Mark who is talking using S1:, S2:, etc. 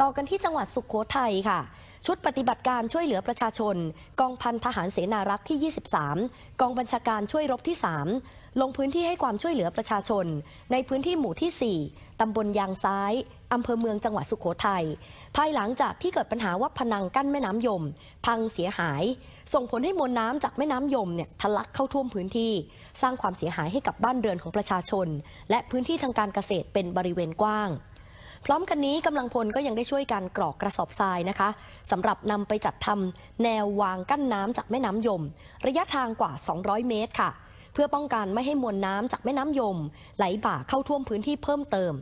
S1: ต่อกันที่จังหวัดสุขโขทัยค่ะ ชุดปฏิบัติการช่วยเหลือประชาชน กองพันทหารเสนารักษ์ที่ 23 กองบัญชาการช่วยรบที่ 3 ลงพื้นที่ให้ความช่วยเหลือประชาชน ในพื้นที่หมู่ที่ 4ตำบลยางซ้ายอำเภอเมืองจังหวัดสุขโขทัย ภายหลังจากที่เกิดปัญหาว่าพนังกั้นแม่น้ำยม พังเสียหาย ส่งผลให้มวลน้ำจากแม่น้ำยมเนี่ยทะลักเข้าท่วมพื้นที่ สร้างความเสียหายให้กับบ้านเรือนของประชาชน และพื้นที่ทางการเกษตรเป็นบริเวณกว้างพร้อมกันนี้กำลังพลก็ยังได้ช่วยการกรอกกระสอบทรายนะคะสำหรับนำไปจัดทำแนววางกั้นน้ำจากแม่น้ำยม ระยะทางกว่า 200 เมตรค่ะ เพื่อป้องกันไม่ให้มวลน้ำจากแม่น้ำยม ไหลบ่าเข้าท่วมพื้นที่เพิ่มเติม